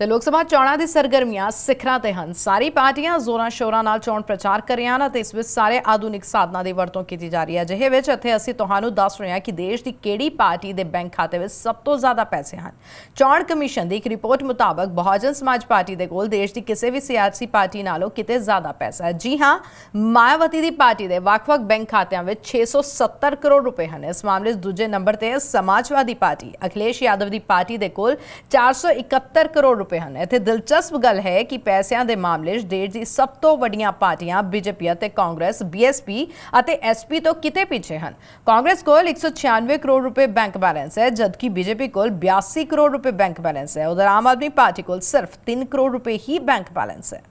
ਤੇ ਲੋਕ ਸਭਾ ਚੋਣਾਂ ਦੀ ਸਰਗਰਮੀਆਂ ਸਿਖਰਾਂ ਤੇ ਹਨ ਸਾਰੀ ਪਾਰਟੀਆਂ ਜ਼ੋਰਾਂ ਸ਼ੋਰਾਂ ਨਾਲ ਚੋਣ ਪ੍ਰਚਾਰ ਕਰ ਰਹੀਆਂ ਹਨ ਤੇ ਇਸ ਵਿੱਚ ਸਾਰੇ ਆਧੁਨਿਕ ਸਾਧਨਾਂ ਦੀ ਵਰਤੋਂ ਕੀਤੀ ਜਾ ਰਹੀ ਹੈ ਜਿਹੇ ਵਿੱਚ ਇੱਥੇ ਅਸੀਂ ਤੁਹਾਨੂੰ ਦੱਸ ਰਹੇ ਹਾਂ ਕਿ ਦੇਸ਼ ਦੀ ਕਿਹੜੀ ਪਾਰਟੀ ਦੇ ਬੈਂਕ ਖਾਤੇ ਵਿੱਚ ਸਭ ਤੋਂ ਜ਼ਿਆਦਾ ਪੈਸੇ ਹਨ ਚੋਣ ਕਮਿਸ਼ਨ ਦੀ ਇੱਕ ਰਿਪੋਰਟ ਮੁਤਾਬਕ ਬਹੁਜਨ ਸਮਾਜ ਪਾਰਟੀ ਦੇ ਕੋਲ ਦੇਸ਼ ਦੀ ਕਿਸੇ ਵੀ ਸਿਆਸੀ ਪਾਰਟੀ ਨਾਲੋਂ ਕਿਤੇ ਜ਼ਿਆਦਾ ਪੈਸਾ ਹੈ ਜੀ ਹਾਂ ਮਾਇਆਵਤੀ ਦੀ ਪਾਰਟੀ ਦੇ ਵੱਖ-ਵੱਖ ਬੈਂਕ ਖਾਤਿਆਂ ਵਿੱਚ 670 ਕਰੋੜ ਰੁਪਏ ਹਨ ਇਸ ਮਾਮਲੇ 'ਚ ਦੂਜੇ ਨੰਬਰ ਤੇ ਸਮਾਜਵਾਦੀ ਪਾਰਟੀ ਅਖਲੇਸ਼ ਯਾਦਵ ਦੀ ਪਾਰਟੀ ਦੇ ਕੋਲ 471 ਕਰੋੜ ਪਏ ਹਨ ਇੱਥੇ ਦਿਲਚਸਪ ਗੱਲ ਹੈ ਕਿ ਪੈਸਿਆਂ ਦੇ ਮਾਮਲੇ 'ਚ ਦੇਸ਼ ਦੀ ਸਭ ਤੋਂ ਵੱਡੀਆਂ ਪਾਰਟੀਆਂ ਬੀਜੇਪੀ ਅਤੇ ਕਾਂਗਰਸ ਬੀਐਸਪੀ ਅਤੇ ਐਸਪੀ ਤੋਂ ਕਿਤੇ ਪਿੱਛੇ ਹਨ ਕਾਂਗਰਸ ਕੋਲ 196 ਕਰੋੜ ਰੁਪਏ ਬੈਂਕ ਬੈਲੈਂਸ ਹੈ ਜਦਕਿ ਬੀਜੇਪੀ ਕੋਲ 82 ਕਰੋੜ ਰੁਪਏ ਬੈਂਕ ਬੈਲੈਂਸ ਹੈ ਉਧਰ ਆਮ ਆਦਮੀ ਪਾਰਟੀ ਕੋਲ ਸਿਰਫ 3 ਕਰੋੜ ਰੁਪਏ ਹੀ ਬੈਂਕ ਬੈਲੈਂਸ ਹੈ